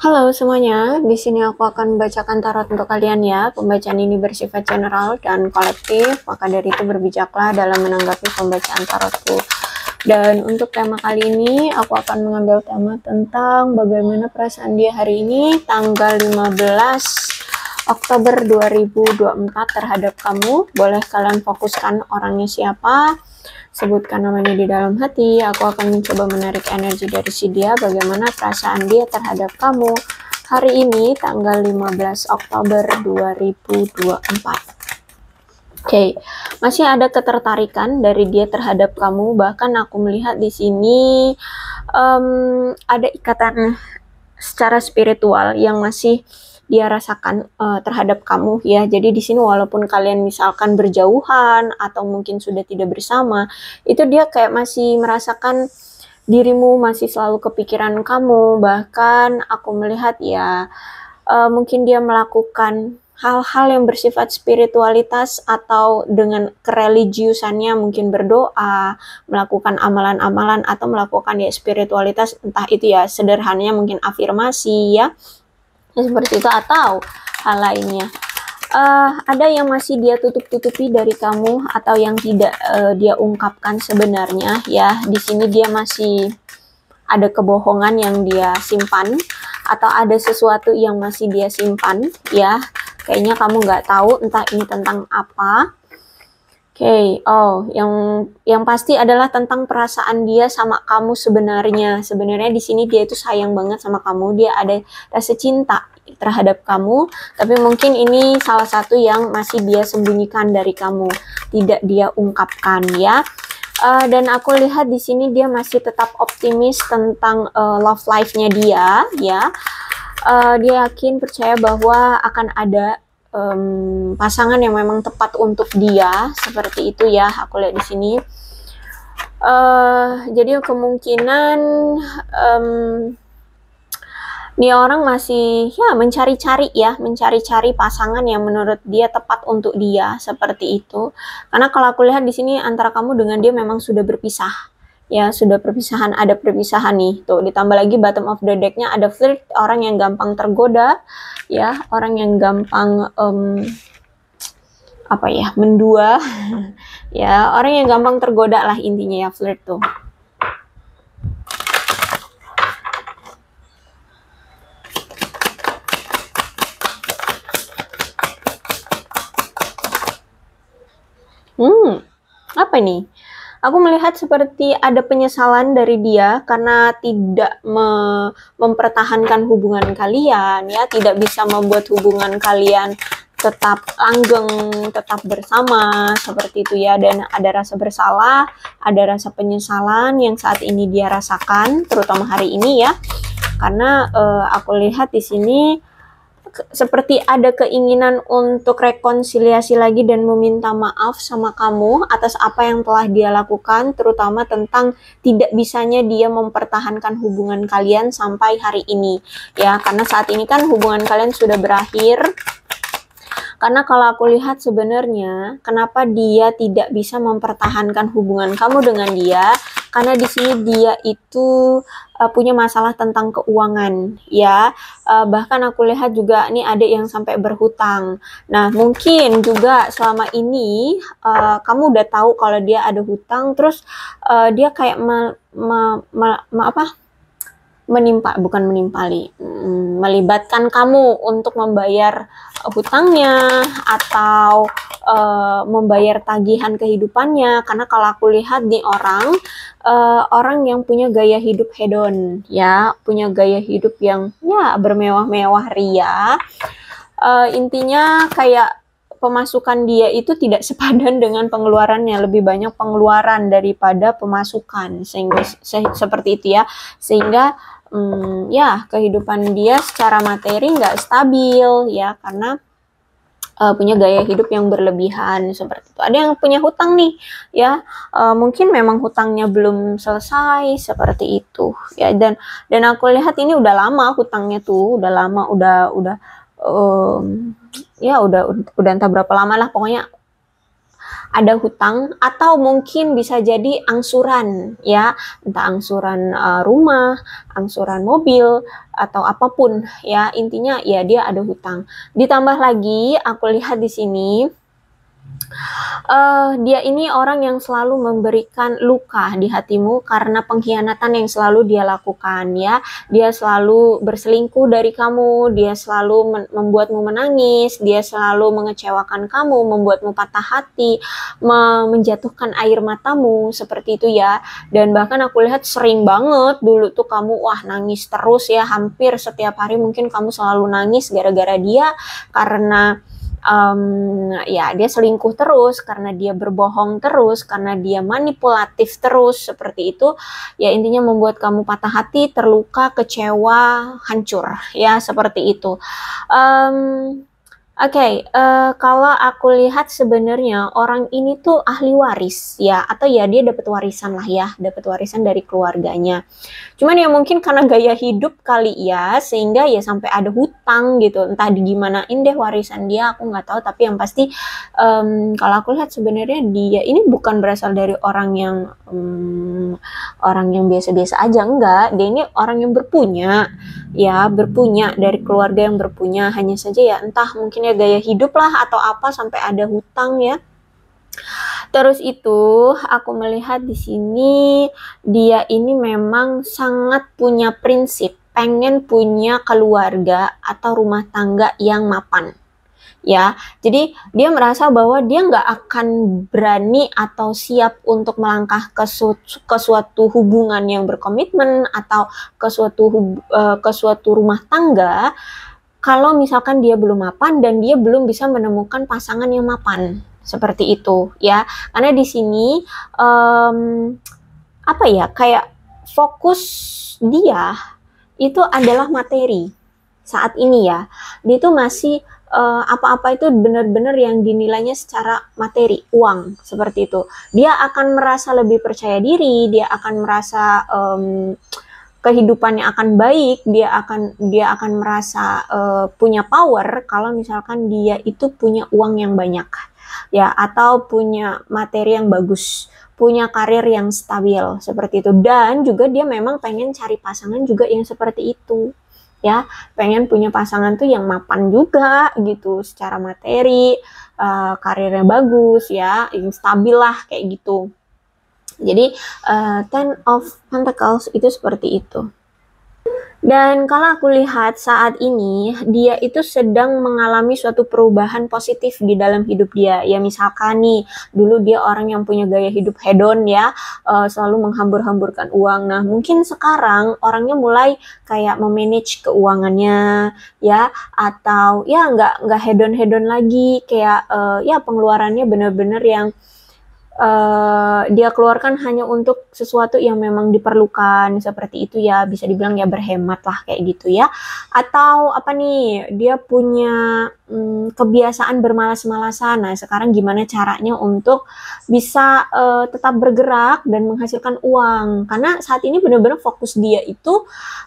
Halo semuanya, di sini aku akan membacakan tarot untuk kalian ya. Pembacaan ini bersifat general dan kolektif, maka dari itu berbijaklah dalam menanggapi pembacaan tarotku. Dan untuk tema kali ini, aku akan mengambil tema tentang bagaimana perasaan dia hari ini, tanggal 15 Oktober 2024 terhadap kamu. Boleh kalian fokuskan orangnya siapa, Sebutkan namanya di dalam hati, aku akan mencoba menarik energi dari si dia, bagaimana perasaan dia terhadap kamu hari ini tanggal 15 Oktober 2024. Oke, okay. masih ada ketertarikan dari dia terhadap kamu. Bahkan aku melihat di sini um, ada ikatan secara spiritual yang masih dia rasakan uh, terhadap kamu ya. Jadi di sini walaupun kalian misalkan berjauhan atau mungkin sudah tidak bersama, itu dia kayak masih merasakan dirimu masih selalu kepikiran kamu. Bahkan aku melihat ya uh, mungkin dia melakukan hal-hal yang bersifat spiritualitas atau dengan kereligiusannya mungkin berdoa, melakukan amalan-amalan atau melakukan ya spiritualitas entah itu ya sederhananya mungkin afirmasi ya seperti itu atau hal lainnya uh, ada yang masih dia tutup-tutupi dari kamu atau yang tidak uh, dia ungkapkan sebenarnya ya di sini dia masih ada kebohongan yang dia simpan atau ada sesuatu yang masih dia simpan ya kayaknya kamu nggak tahu entah ini tentang apa okay. oh, yang yang pasti adalah tentang perasaan dia sama kamu sebenarnya. Sebenarnya di sini dia itu sayang banget sama kamu, dia ada rasa cinta terhadap kamu, tapi mungkin ini salah satu yang masih dia sembunyikan dari kamu, tidak dia ungkapkan ya. Uh, dan aku lihat di sini dia masih tetap optimis tentang uh, love life-nya dia, ya. Uh, dia yakin percaya bahwa akan ada um, pasangan yang memang tepat untuk dia seperti itu ya aku lihat di sini uh, jadi kemungkinan um, dia orang masih ya mencari-cari ya, mencari-cari pasangan yang menurut dia tepat untuk dia seperti itu. Karena kalau aku lihat di sini antara kamu dengan dia memang sudah berpisah ya sudah perpisahan ada perpisahan nih tuh ditambah lagi bottom of the decknya ada flirt orang yang gampang tergoda ya orang yang gampang um, apa ya mendua ya orang yang gampang tergoda lah intinya ya flirt tuh hmm apa nih Aku melihat seperti ada penyesalan dari dia karena tidak me mempertahankan hubungan kalian, ya, tidak bisa membuat hubungan kalian tetap langgeng, tetap bersama, seperti itu ya. Dan ada rasa bersalah, ada rasa penyesalan yang saat ini dia rasakan, terutama hari ini ya. Karena uh, aku lihat di sini seperti ada keinginan untuk rekonsiliasi lagi dan meminta maaf sama kamu atas apa yang telah dia lakukan, terutama tentang tidak bisanya dia mempertahankan hubungan kalian sampai hari ini. Ya, karena saat ini kan hubungan kalian sudah berakhir karena kalau aku lihat sebenarnya kenapa dia tidak bisa mempertahankan hubungan kamu dengan dia karena di sini dia itu uh, punya masalah tentang keuangan ya uh, bahkan aku lihat juga nih ada yang sampai berhutang nah mungkin juga selama ini uh, kamu udah tahu kalau dia ada hutang terus uh, dia kayak ma, ma, ma apa menimpa bukan menimpali mm, melibatkan kamu untuk membayar eh, hutangnya atau e, membayar tagihan kehidupannya karena kalau aku lihat di orang e, orang yang punya gaya hidup hedon ya punya gaya hidup yang ya bermewah-mewah ria e, intinya kayak pemasukan dia itu tidak sepadan dengan pengeluarannya lebih banyak pengeluaran daripada pemasukan sehingga se seperti itu ya sehingga hmm, ya kehidupan dia secara materi nggak stabil ya karena uh, punya gaya hidup yang berlebihan seperti itu. Ada yang punya hutang nih, ya uh, mungkin memang hutangnya belum selesai seperti itu, ya dan dan aku lihat ini udah lama hutangnya tuh, udah lama, udah udah um, ya udah udah entah berapa lama lah pokoknya ada hutang atau mungkin bisa jadi angsuran ya entah angsuran uh, rumah, angsuran mobil atau apapun ya intinya ya dia ada hutang. Ditambah lagi aku lihat di sini uh, dia ini orang yang selalu memberikan luka di hatimu karena pengkhianatan yang selalu dia lakukan ya. Dia selalu berselingkuh dari kamu, dia selalu men membuatmu menangis, dia selalu mengecewakan kamu, membuatmu patah hati, me menjatuhkan air matamu seperti itu ya. Dan bahkan aku lihat sering banget dulu tuh kamu wah nangis terus ya, hampir setiap hari mungkin kamu selalu nangis gara-gara dia karena um, ya dia selingkuh terus karena dia berbohong terus karena dia manipulatif terus seperti itu ya intinya membuat kamu patah hati terluka kecewa hancur ya seperti itu um, okay, uh, eh, kalau aku lihat sebenarnya orang ini tuh ahli waris ya atau ya dia dapat warisan lah ya, dapat warisan dari keluarganya. Cuman ya mungkin karena gaya hidup kali ya sehingga ya sampai ada hutang gitu. Entah di gimanain deh warisan dia aku nggak tahu tapi yang pasti um, kalau aku lihat sebenarnya dia ini bukan berasal dari orang yang um, orang yang biasa-biasa aja enggak, dia ini orang yang berpunya ya, berpunya dari keluarga yang berpunya hanya saja ya entah mungkin ya punya gaya hidup lah atau apa sampai ada hutang ya. Terus itu aku melihat di sini dia ini memang sangat punya prinsip, pengen punya keluarga atau rumah tangga yang mapan. Ya, jadi dia merasa bahwa dia nggak akan berani atau siap untuk melangkah ke, su ke suatu hubungan yang berkomitmen atau ke suatu uh, ke suatu rumah tangga kalau misalkan dia belum mapan dan dia belum bisa menemukan pasangan yang mapan seperti itu ya karena di sini um, apa ya kayak fokus dia itu adalah materi saat ini ya dia itu masih apa eh, apa-apa itu benar-benar yang dinilainya secara materi uang seperti itu dia akan merasa lebih percaya diri dia akan merasa um, kehidupannya akan baik, dia akan dia akan merasa uh, punya power kalau misalkan dia itu punya uang yang banyak ya atau punya materi yang bagus, punya karir yang stabil seperti itu dan juga dia memang pengen cari pasangan juga yang seperti itu ya pengen punya pasangan tuh yang mapan juga gitu secara materi uh, karirnya bagus ya yang stabil lah kayak gitu jadi uh, Ten of Pentacles itu seperti itu. Dan kalau aku lihat saat ini, dia itu sedang mengalami suatu perubahan positif di dalam hidup dia. Ya misalkan nih, dulu dia orang yang punya gaya hidup hedon ya, uh, selalu menghambur-hamburkan uang. Nah mungkin sekarang orangnya mulai kayak memanage keuangannya ya, atau ya nggak nggak hedon-hedon lagi, kayak uh, ya pengeluarannya bener-bener yang uh, dia keluarkan hanya untuk sesuatu yang memang diperlukan seperti itu ya bisa dibilang ya berhemat lah kayak gitu ya atau apa nih dia punya um, kebiasaan bermalas-malasan nah sekarang gimana caranya untuk bisa uh, tetap bergerak dan menghasilkan uang karena saat ini benar-benar fokus dia itu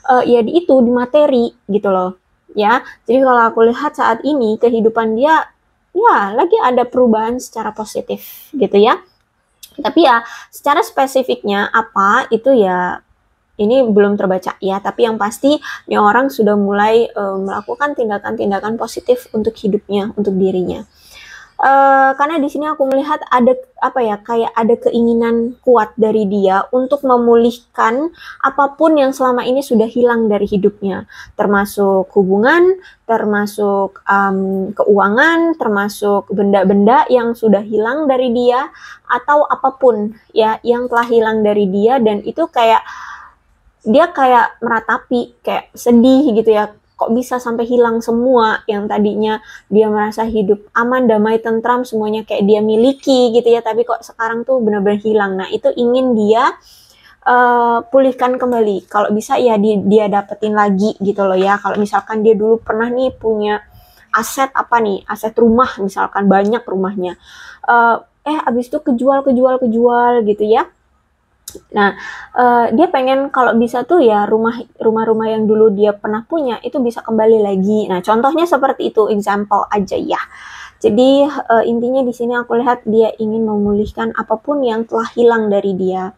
uh, ya di itu di materi gitu loh ya jadi kalau aku lihat saat ini kehidupan dia ya lagi ada perubahan secara positif gitu ya tapi ya secara spesifiknya apa itu ya ini belum terbaca ya, tapi yang pasti ini orang sudah mulai e, melakukan tindakan-tindakan positif untuk hidupnya, untuk dirinya uh, karena di sini aku melihat ada apa ya kayak ada keinginan kuat dari dia untuk memulihkan apapun yang selama ini sudah hilang dari hidupnya, termasuk hubungan, termasuk um, keuangan, termasuk benda-benda yang sudah hilang dari dia atau apapun ya yang telah hilang dari dia dan itu kayak dia kayak meratapi kayak sedih gitu ya kok bisa sampai hilang semua yang tadinya dia merasa hidup aman, damai, tentram, semuanya kayak dia miliki gitu ya, tapi kok sekarang tuh benar-benar hilang. Nah, itu ingin dia uh, pulihkan kembali. Kalau bisa ya di, dia dapetin lagi gitu loh ya. Kalau misalkan dia dulu pernah nih punya aset apa nih, aset rumah misalkan banyak rumahnya. Uh, eh abis itu kejual kejual kejual gitu ya Nah, uh, dia pengen kalau bisa tuh ya rumah rumah-rumah yang dulu dia pernah punya itu bisa kembali lagi. Nah, contohnya seperti itu example aja ya. Jadi uh, intinya di sini aku lihat dia ingin memulihkan apapun yang telah hilang dari dia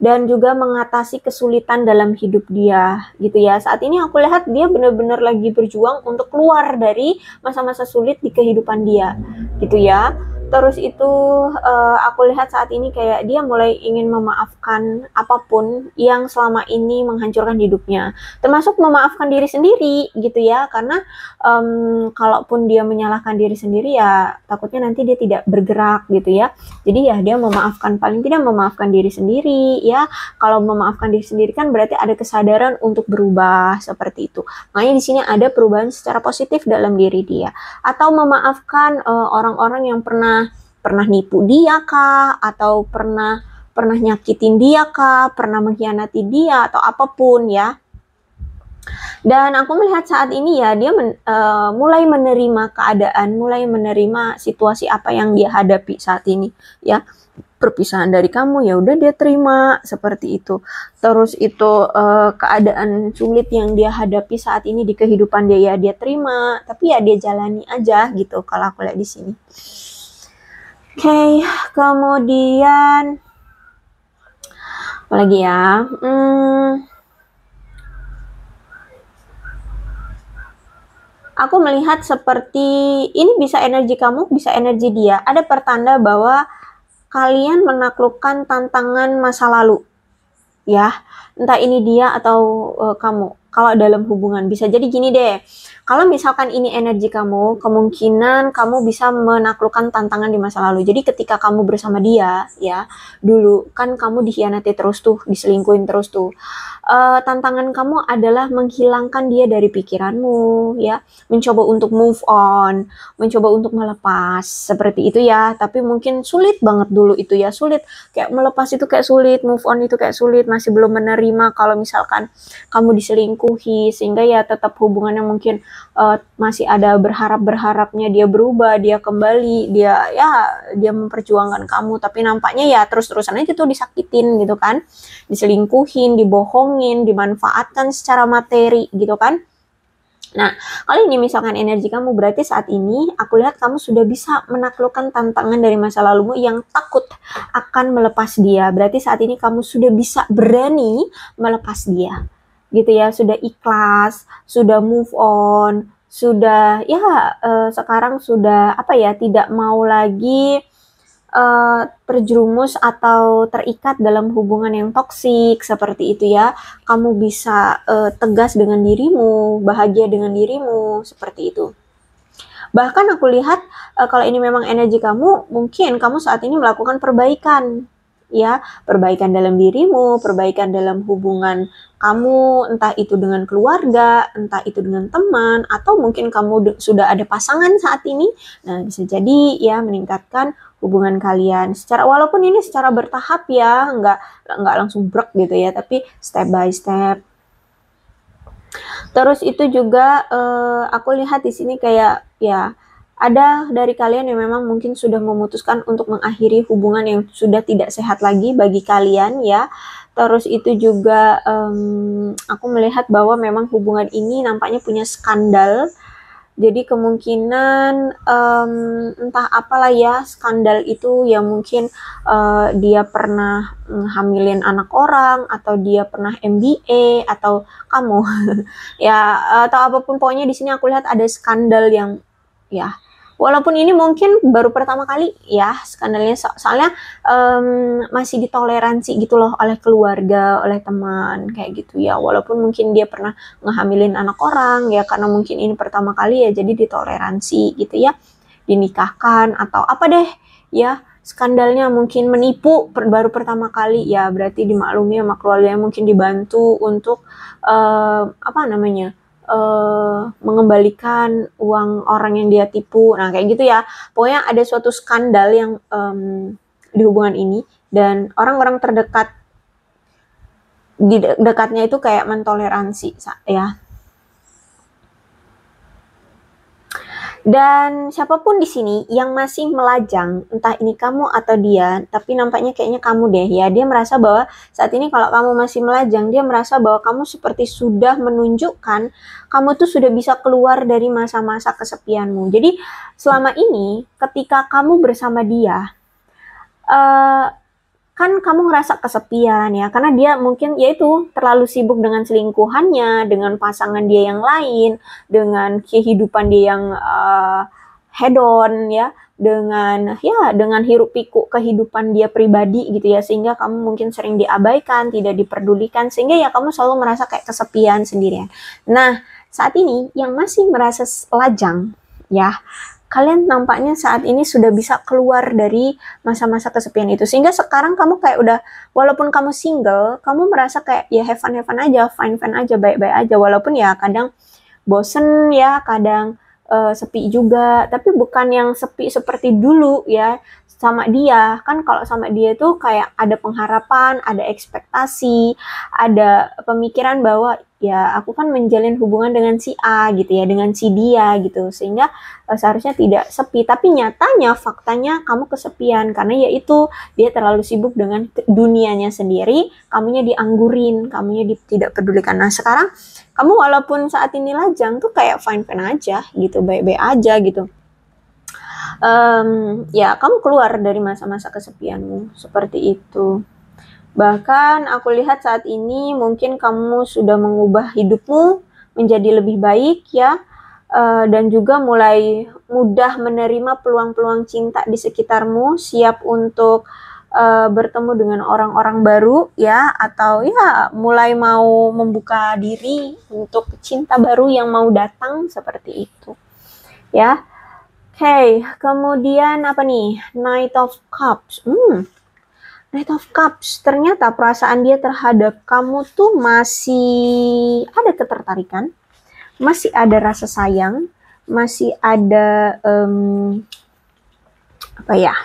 dan juga mengatasi kesulitan dalam hidup dia gitu ya. Saat ini aku lihat dia benar-benar lagi berjuang untuk keluar dari masa-masa sulit di kehidupan dia gitu ya terus itu uh, aku lihat saat ini kayak dia mulai ingin memaafkan apapun yang selama ini menghancurkan hidupnya termasuk memaafkan diri sendiri gitu ya karena um, kalaupun dia menyalahkan diri sendiri ya takutnya nanti dia tidak bergerak gitu ya jadi ya dia memaafkan paling tidak memaafkan diri sendiri ya kalau memaafkan diri sendiri kan berarti ada kesadaran untuk berubah seperti itu makanya di sini ada perubahan secara positif dalam diri dia atau memaafkan eh, orang-orang uh, orang -orang yang pernah pernah nipu dia kah atau pernah pernah nyakitin dia kah, pernah mengkhianati dia atau apapun ya. Dan aku melihat saat ini ya dia men, uh, mulai menerima keadaan, mulai menerima situasi apa yang dia hadapi saat ini ya. Perpisahan dari kamu ya udah dia terima seperti itu. Terus itu uh, keadaan sulit yang dia hadapi saat ini di kehidupan dia ya dia terima, tapi ya dia jalani aja gitu kalau aku lihat di sini okay, kemudian apa lagi ya? Hmm, aku melihat seperti ini bisa energi kamu, bisa energi dia. Ada pertanda bahwa kalian menaklukkan tantangan masa lalu. Ya, entah ini dia atau uh, kamu. Kalau dalam hubungan bisa jadi gini deh. Kalau misalkan ini energi kamu, kemungkinan kamu bisa menaklukkan tantangan di masa lalu. Jadi ketika kamu bersama dia, ya dulu kan kamu dikhianati terus tuh, diselingkuhin terus tuh. Uh, tantangan kamu adalah menghilangkan dia dari pikiranmu, ya, mencoba untuk move on, mencoba untuk melepas, seperti itu ya. Tapi mungkin sulit banget dulu itu ya, sulit. Kayak melepas itu kayak sulit, move on itu kayak sulit, masih belum menerima kalau misalkan kamu diselingkuhi, sehingga ya tetap hubungannya mungkin uh, masih ada berharap-berharapnya dia berubah, dia kembali, dia ya dia memperjuangkan kamu tapi nampaknya ya terus-terusan aja tuh disakitin gitu kan. Diselingkuhin, dibohongin, dimanfaatkan secara materi gitu kan. Nah, kali ini misalkan energi kamu berarti saat ini aku lihat kamu sudah bisa menaklukkan tantangan dari masa lalumu yang takut akan melepas dia. Berarti saat ini kamu sudah bisa berani melepas dia gitu ya sudah ikhlas sudah move on sudah ya uh, sekarang sudah apa ya tidak mau lagi uh, terjerumus atau terikat dalam hubungan yang toksik seperti itu ya kamu bisa uh, tegas dengan dirimu bahagia dengan dirimu seperti itu bahkan aku lihat uh, kalau ini memang energi kamu mungkin kamu saat ini melakukan perbaikan ya perbaikan dalam dirimu, perbaikan dalam hubungan kamu, entah itu dengan keluarga, entah itu dengan teman, atau mungkin kamu sudah ada pasangan saat ini, nah bisa jadi ya meningkatkan hubungan kalian secara walaupun ini secara bertahap ya, nggak nggak langsung brok gitu ya, tapi step by step. Terus itu juga eh, aku lihat di sini kayak ya ada dari kalian yang memang mungkin sudah memutuskan untuk mengakhiri hubungan yang sudah tidak sehat lagi bagi kalian ya. Terus itu juga um, aku melihat bahwa memang hubungan ini nampaknya punya skandal. Jadi kemungkinan um, entah apalah ya skandal itu ya mungkin uh, dia pernah hamilin anak orang atau dia pernah MBA atau kamu ya atau apapun pokoknya di sini aku lihat ada skandal yang ya walaupun ini mungkin baru pertama kali ya skandalnya so soalnya um, masih ditoleransi gitu loh oleh keluarga oleh teman kayak gitu ya walaupun mungkin dia pernah ngehamilin anak orang ya karena mungkin ini pertama kali ya jadi ditoleransi gitu ya dinikahkan atau apa deh ya skandalnya mungkin menipu per, baru pertama kali ya berarti dimaklumi sama keluarganya mungkin dibantu untuk uh, apa namanya uh, mengembalikan uang orang yang dia tipu. Nah, kayak gitu ya. Pokoknya ada suatu skandal yang um, di hubungan ini dan orang-orang terdekat di dekatnya itu kayak mentoleransi ya Dan siapapun di sini yang masih melajang, entah ini kamu atau dia, tapi nampaknya kayaknya kamu deh ya. Dia merasa bahwa saat ini kalau kamu masih melajang, dia merasa bahwa kamu seperti sudah menunjukkan kamu tuh sudah bisa keluar dari masa-masa kesepianmu. Jadi selama ini ketika kamu bersama dia, uh, kan kamu ngerasa kesepian ya karena dia mungkin yaitu terlalu sibuk dengan selingkuhannya dengan pasangan dia yang lain dengan kehidupan dia yang uh, hedon ya dengan ya dengan hirup pikuk kehidupan dia pribadi gitu ya sehingga kamu mungkin sering diabaikan tidak diperdulikan sehingga ya kamu selalu merasa kayak kesepian sendirian nah saat ini yang masih merasa lajang ya kalian nampaknya saat ini sudah bisa keluar dari masa-masa kesepian itu sehingga sekarang kamu kayak udah walaupun kamu single kamu merasa kayak ya have fun have fun aja fine fine aja baik-baik aja walaupun ya kadang bosen ya kadang uh, sepi juga tapi bukan yang sepi seperti dulu ya sama dia kan kalau sama dia tuh kayak ada pengharapan ada ekspektasi ada pemikiran bahwa ya aku kan menjalin hubungan dengan si A gitu ya dengan si dia gitu sehingga uh, seharusnya tidak sepi tapi nyatanya faktanya kamu kesepian karena yaitu dia terlalu sibuk dengan dunianya sendiri kamunya dianggurin kamunya di, tidak pedulikan nah sekarang kamu walaupun saat ini lajang tuh kayak fine fine aja gitu baik baik aja gitu um, ya kamu keluar dari masa-masa kesepianmu seperti itu. Bahkan aku lihat saat ini mungkin kamu sudah mengubah hidupmu menjadi lebih baik ya uh, dan juga mulai mudah menerima peluang-peluang cinta di sekitarmu, siap untuk uh, bertemu dengan orang-orang baru ya atau ya mulai mau membuka diri untuk cinta baru yang mau datang seperti itu. Ya okay, kemudian apa nih? Knight of Cups. Hmm. Knight of Cups. Ternyata perasaan dia terhadap kamu tuh masih ada ketertarikan, masih ada rasa sayang, masih ada um, apa ya?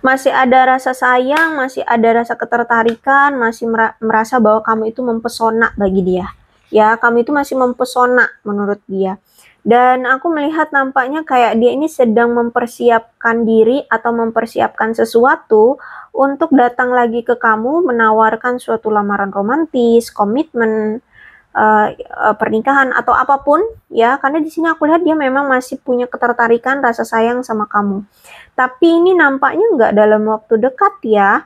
masih ada rasa sayang, masih ada rasa ketertarikan, masih merasa bahwa kamu itu mempesona bagi dia ya kami itu masih mempesona menurut dia dan aku melihat nampaknya kayak dia ini sedang mempersiapkan diri atau mempersiapkan sesuatu untuk datang lagi ke kamu menawarkan suatu lamaran romantis, komitmen, uh, pernikahan atau apapun ya karena di sini aku lihat dia memang masih punya ketertarikan rasa sayang sama kamu. Tapi ini nampaknya nggak dalam waktu dekat ya.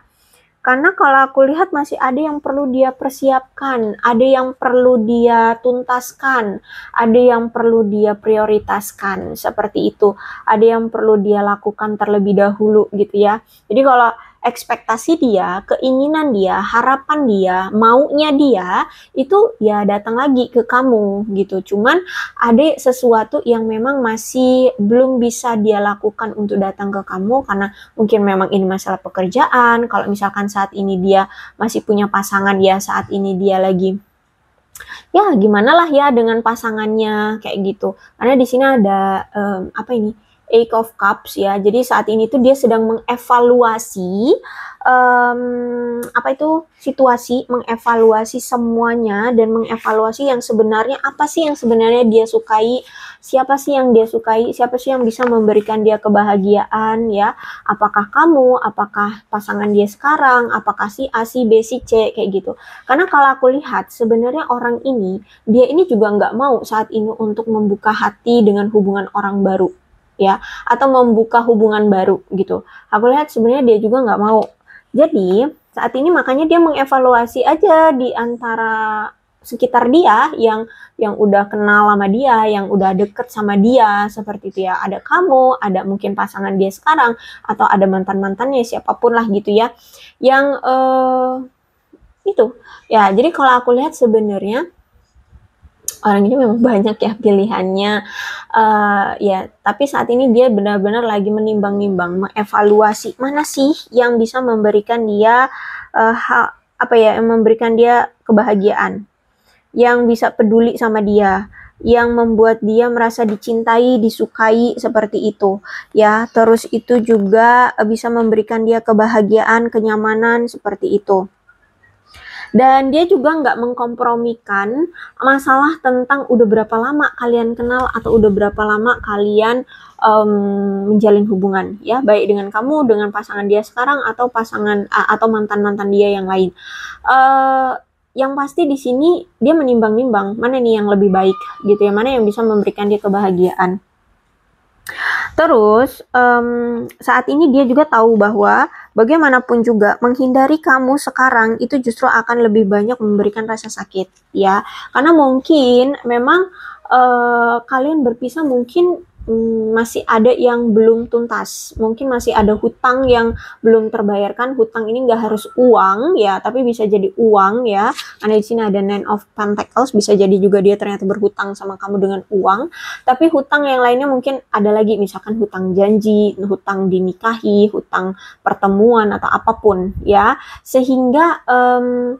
Karena kalau aku lihat masih ada yang perlu dia persiapkan, ada yang perlu dia tuntaskan, ada yang perlu dia prioritaskan, seperti itu. Ada yang perlu dia lakukan terlebih dahulu gitu ya. Jadi kalau ekspektasi dia, keinginan dia, harapan dia, maunya dia itu ya datang lagi ke kamu gitu. Cuman ada sesuatu yang memang masih belum bisa dia lakukan untuk datang ke kamu karena mungkin memang ini masalah pekerjaan. Kalau misalkan saat ini dia masih punya pasangan ya saat ini dia lagi ya gimana lah ya dengan pasangannya kayak gitu. Karena di sini ada um, apa ini? Eight of Cups ya. Jadi saat ini tuh dia sedang mengevaluasi um, apa itu situasi, mengevaluasi semuanya dan mengevaluasi yang sebenarnya apa sih yang sebenarnya dia sukai, siapa sih yang dia sukai, siapa sih yang bisa memberikan dia kebahagiaan ya. Apakah kamu, apakah pasangan dia sekarang, apakah si A, si B, si C kayak gitu. Karena kalau aku lihat sebenarnya orang ini, dia ini juga nggak mau saat ini untuk membuka hati dengan hubungan orang baru ya atau membuka hubungan baru gitu. Aku lihat sebenarnya dia juga nggak mau. Jadi saat ini makanya dia mengevaluasi aja di antara sekitar dia yang yang udah kenal sama dia, yang udah deket sama dia seperti itu ya. Ada kamu, ada mungkin pasangan dia sekarang atau ada mantan-mantannya siapapun lah gitu ya. Yang eh, itu ya. Jadi kalau aku lihat sebenarnya orang ini memang banyak ya pilihannya uh, ya tapi saat ini dia benar-benar lagi menimbang-nimbang mengevaluasi mana sih yang bisa memberikan dia uh, eh, hal apa ya yang memberikan dia kebahagiaan yang bisa peduli sama dia yang membuat dia merasa dicintai, disukai seperti itu. Ya, terus itu juga bisa memberikan dia kebahagiaan, kenyamanan seperti itu. Dan dia juga nggak mengkompromikan masalah tentang udah berapa lama kalian kenal atau udah berapa lama kalian um, menjalin hubungan ya baik dengan kamu dengan pasangan dia sekarang atau pasangan atau mantan mantan dia yang lain. Uh, yang pasti di sini dia menimbang-nimbang mana nih yang lebih baik gitu ya mana yang bisa memberikan dia kebahagiaan. Terus um, saat ini dia juga tahu bahwa bagaimanapun juga menghindari kamu sekarang itu justru akan lebih banyak memberikan rasa sakit ya karena mungkin memang uh, kalian berpisah mungkin hmm, masih ada yang belum tuntas. Mungkin masih ada hutang yang belum terbayarkan. Hutang ini nggak harus uang ya, tapi bisa jadi uang ya. Karena di sini ada Nine of Pentacles, bisa jadi juga dia ternyata berhutang sama kamu dengan uang. Tapi hutang yang lainnya mungkin ada lagi, misalkan hutang janji, hutang dinikahi, hutang pertemuan atau apapun ya. Sehingga um,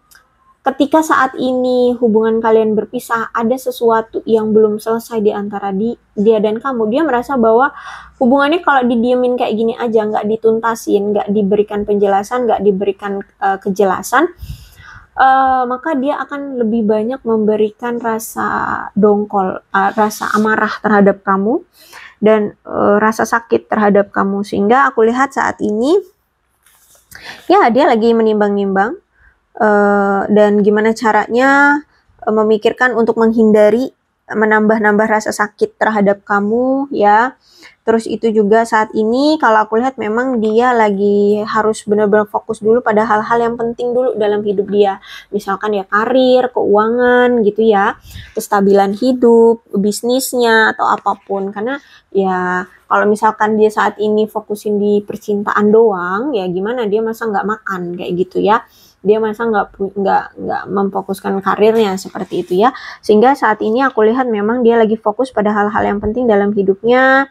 ketika saat ini hubungan kalian berpisah, ada sesuatu yang belum selesai di antara di, dia dan kamu. Dia merasa bahwa hubungannya kalau didiemin kayak gini aja, nggak dituntasin, nggak diberikan penjelasan, nggak diberikan uh, kejelasan, uh, maka dia akan lebih banyak memberikan rasa dongkol, uh, rasa amarah terhadap kamu, dan uh, rasa sakit terhadap kamu. Sehingga aku lihat saat ini, ya dia lagi menimbang-nimbang Eh, dan gimana caranya eh, memikirkan untuk menghindari eh, menambah-nambah rasa sakit terhadap kamu ya. Terus itu juga saat ini kalau aku lihat memang dia lagi harus benar-benar fokus dulu pada hal-hal yang penting dulu dalam hidup dia. Misalkan ya karir, keuangan gitu ya, kestabilan hidup, bisnisnya atau apapun. Karena ya kalau misalkan dia saat ini fokusin di percintaan doang ya gimana dia masa nggak makan kayak gitu ya dia masa nggak nggak nggak memfokuskan karirnya seperti itu ya sehingga saat ini aku lihat memang dia lagi fokus pada hal-hal yang penting dalam hidupnya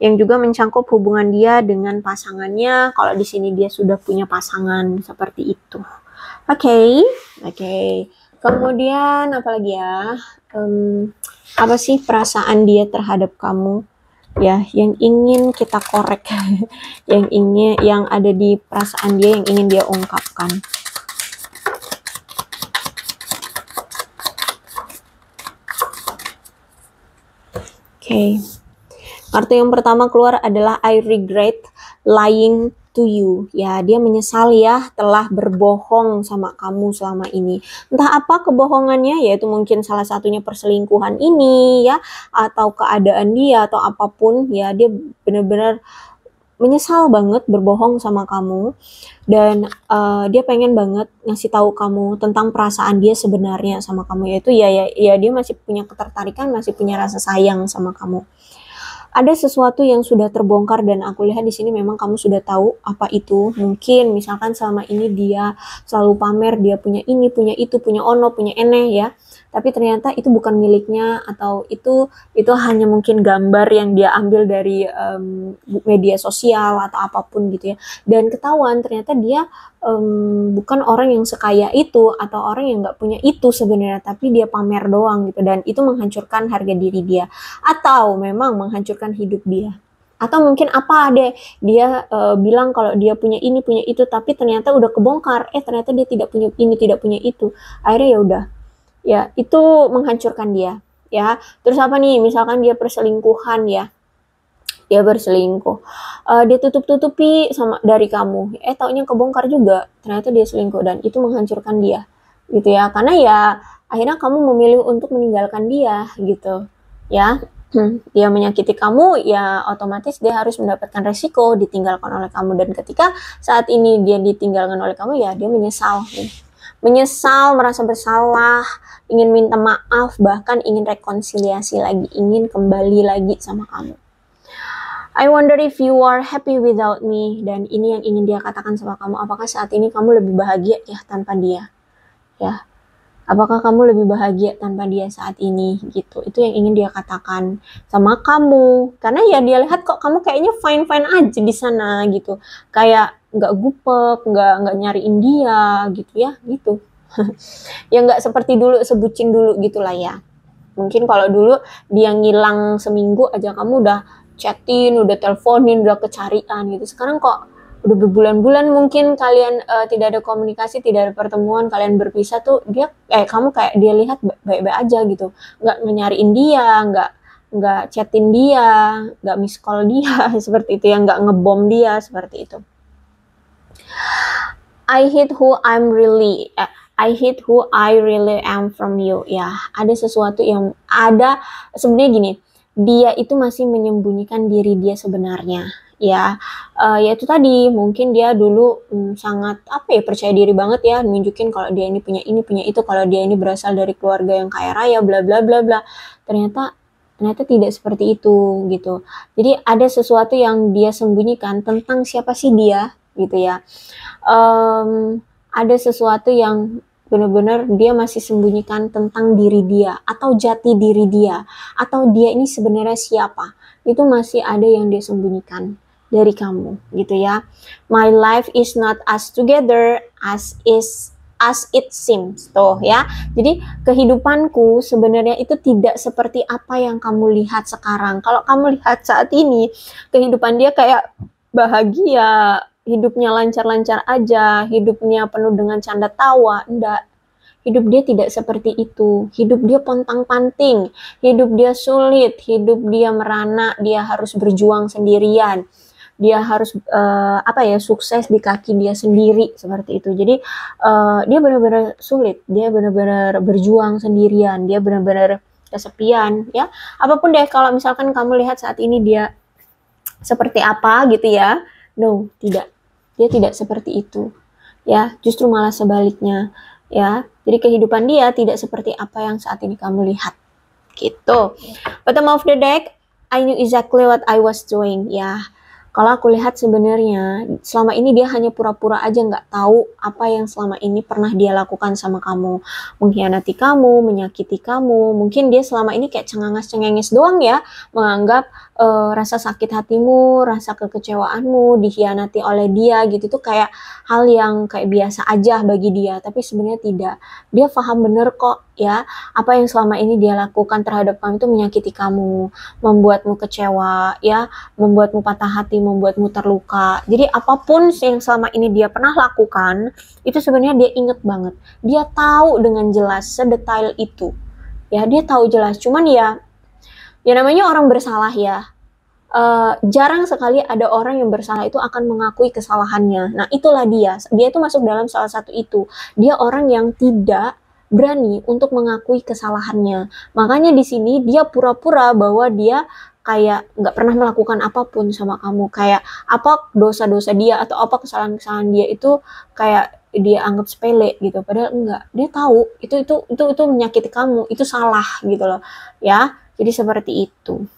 yang juga mencangkup hubungan dia dengan pasangannya kalau di sini dia sudah punya pasangan seperti itu oke okay, oke okay. kemudian apalagi ya um, apa sih perasaan dia terhadap kamu ya yang ingin kita korek yang ingin yang ada di perasaan dia yang ingin dia ungkapkan okay. kartu yang pertama keluar adalah I regret lying to you. Ya, dia menyesal ya telah berbohong sama kamu selama ini. Entah apa kebohongannya, yaitu mungkin salah satunya perselingkuhan ini ya, atau keadaan dia atau apapun ya, dia benar-benar menyesal banget berbohong sama kamu dan uh, dia pengen banget ngasih tahu kamu tentang perasaan dia sebenarnya sama kamu yaitu ya ya ya dia masih punya ketertarikan masih punya rasa sayang sama kamu ada sesuatu yang sudah terbongkar dan aku lihat di sini memang kamu sudah tahu apa itu mungkin misalkan selama ini dia selalu pamer dia punya ini punya itu punya ono punya ene ya tapi ternyata itu bukan miliknya atau itu itu hanya mungkin gambar yang dia ambil dari um, media sosial atau apapun gitu ya dan ketahuan ternyata dia um, bukan orang yang sekaya itu atau orang yang nggak punya itu sebenarnya tapi dia pamer doang gitu dan itu menghancurkan harga diri dia atau memang menghancurkan hidup dia atau mungkin apa deh dia uh, bilang kalau dia punya ini punya itu tapi ternyata udah kebongkar eh ternyata dia tidak punya ini tidak punya itu akhirnya ya udah ya itu menghancurkan dia ya terus apa nih misalkan dia perselingkuhan ya dia berselingkuh uh, dia tutup tutupi sama dari kamu eh taunya kebongkar juga ternyata dia selingkuh dan itu menghancurkan dia gitu ya karena ya akhirnya kamu memilih untuk meninggalkan dia gitu ya dia menyakiti kamu ya otomatis dia harus mendapatkan resiko ditinggalkan oleh kamu dan ketika saat ini dia ditinggalkan oleh kamu ya dia menyesal menyesal, merasa bersalah, ingin minta maaf, bahkan ingin rekonsiliasi lagi, ingin kembali lagi sama kamu. I wonder if you are happy without me dan ini yang ingin dia katakan sama kamu. Apakah saat ini kamu lebih bahagia ya tanpa dia? Ya. Apakah kamu lebih bahagia tanpa dia saat ini gitu? Itu yang ingin dia katakan sama kamu. Karena ya dia lihat kok kamu kayaknya fine-fine aja di sana gitu. Kayak nggak gupek, nggak nggak nyariin dia gitu ya, gitu. ya nggak seperti dulu sebucin dulu gitulah ya. Mungkin kalau dulu dia ngilang seminggu aja kamu udah chatin, udah teleponin, udah kecarian gitu. Sekarang kok udah berbulan-bulan mungkin kalian uh, tidak ada komunikasi, tidak ada pertemuan, kalian berpisah tuh dia eh kamu kayak dia lihat baik-baik aja gitu, nggak nyariin dia, nggak nggak chatin dia, nggak miss call dia seperti itu yang nggak ngebom dia seperti itu. I hate who I'm really uh, I hate who I really am from you ya ada sesuatu yang ada sebenarnya gini dia itu masih menyembunyikan diri dia sebenarnya ya uh, ya tadi mungkin dia dulu um, sangat apa ya percaya diri banget ya nunjukin kalau dia ini punya ini punya itu kalau dia ini berasal dari keluarga yang kaya raya bla bla bla bla ternyata ternyata tidak seperti itu gitu jadi ada sesuatu yang dia sembunyikan tentang siapa sih dia gitu ya um, ada sesuatu yang benar-benar dia masih sembunyikan tentang diri dia atau jati diri dia atau dia ini sebenarnya siapa itu masih ada yang dia sembunyikan dari kamu gitu ya my life is not as together as is as it seems tuh ya jadi kehidupanku sebenarnya itu tidak seperti apa yang kamu lihat sekarang kalau kamu lihat saat ini kehidupan dia kayak bahagia hidupnya lancar-lancar aja, hidupnya penuh dengan canda tawa, enggak. Hidup dia tidak seperti itu. Hidup dia pontang-panting, hidup dia sulit, hidup dia merana, dia harus berjuang sendirian. Dia harus uh, apa ya, sukses di kaki dia sendiri seperti itu. Jadi uh, dia benar-benar sulit, dia benar-benar berjuang sendirian, dia benar-benar kesepian ya. Apapun deh kalau misalkan kamu lihat saat ini dia seperti apa gitu ya. No, tidak dia tidak seperti itu ya justru malah sebaliknya ya jadi kehidupan dia tidak seperti apa yang saat ini kamu lihat gitu bottom of the deck I knew exactly what I was doing ya kalau aku lihat sebenarnya selama ini dia hanya pura-pura aja nggak tahu apa yang selama ini pernah dia lakukan sama kamu. Mengkhianati kamu, menyakiti kamu. Mungkin dia selama ini kayak cengangas-cengengis doang ya. Menganggap uh, rasa sakit hatimu, rasa kekecewaanmu, dikhianati oleh dia gitu. tuh kayak hal yang kayak biasa aja bagi dia. Tapi sebenarnya tidak. Dia paham bener kok ya apa yang selama ini dia lakukan terhadap kamu itu menyakiti kamu, membuatmu kecewa ya, membuatmu patah hati membuatmu terluka. Jadi apapun yang selama ini dia pernah lakukan, itu sebenarnya dia inget banget. Dia tahu dengan jelas sedetail itu. Ya, dia tahu jelas. Cuman ya, ya namanya orang bersalah ya. Uh, jarang sekali ada orang yang bersalah itu akan mengakui kesalahannya. Nah, itulah dia. Dia itu masuk dalam salah satu itu. Dia orang yang tidak berani untuk mengakui kesalahannya. Makanya di sini dia pura-pura bahwa dia kayak nggak pernah melakukan apapun sama kamu kayak apa dosa-dosa dia atau apa kesalahan-kesalahan dia itu kayak dia anggap sepele gitu padahal enggak dia tahu itu itu itu itu menyakiti kamu itu salah gitu loh ya jadi seperti itu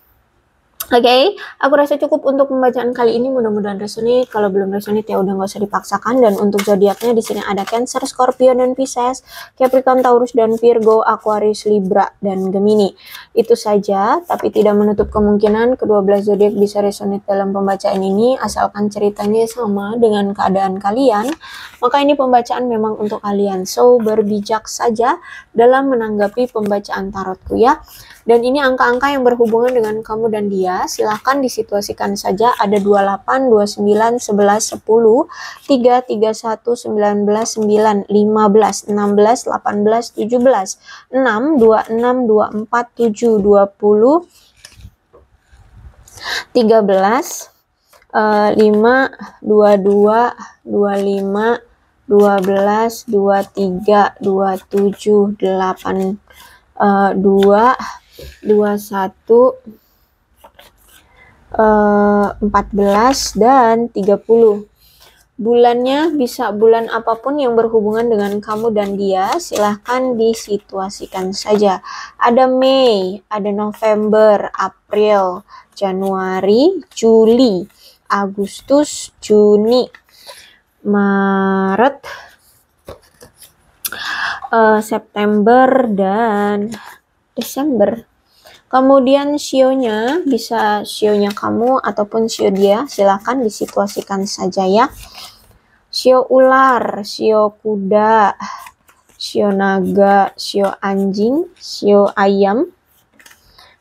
Oke, okay? aku rasa cukup untuk pembacaan kali ini. Mudah-mudahan resonate. Kalau belum resonate ya udah nggak usah dipaksakan. Dan untuk zodiaknya di sini ada Cancer, Scorpio dan Pisces, Capricorn, Taurus dan Virgo, Aquarius, Libra dan Gemini. Itu saja, tapi tidak menutup kemungkinan kedua belas zodiak bisa resonate dalam pembacaan ini asalkan ceritanya sama dengan keadaan kalian. Maka ini pembacaan memang untuk kalian. So, berbijak saja dalam menanggapi pembacaan tarotku ya. Dan ini angka-angka yang berhubungan dengan kamu dan dia. Silahkan disituasikan saja. Ada 28, 29, 11, 10, 3, 31, 19, 9, 15, 16, 18, 17, 6, 26, 24, 7, 20, 13, Uh, 5, 22, 25, 12, 23, 27, 8, 2, dua satu eh, empat belas dan tiga puluh Bulannya bisa bulan apapun yang berhubungan dengan kamu dan dia, silahkan disituasikan saja. Ada Mei, ada November, April, Januari, Juli, Agustus, Juni, Maret, uh, September, dan Desember. Kemudian sionya bisa sionya kamu ataupun sio dia, silakan disituasikan saja ya. Sio ular, sio kuda, sio naga, sio anjing, sio ayam,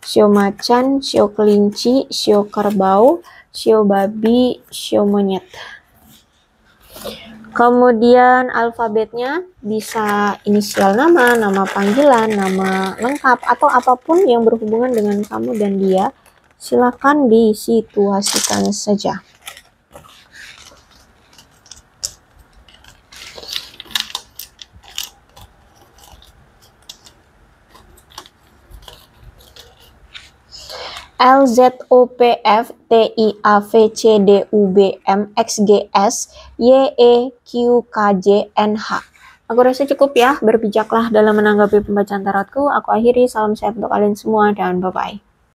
sio macan, sio kelinci, sio kerbau, sio babi, sio monyet. Kemudian alfabetnya bisa inisial nama, nama panggilan, nama lengkap, atau apapun yang berhubungan dengan kamu dan dia. Silakan disituasikan saja. LZOPF Z e Aku rasa cukup ya, berbijaklah dalam menanggapi pembacaan tarotku. Aku akhiri, salam sehat untuk kalian semua dan bye-bye.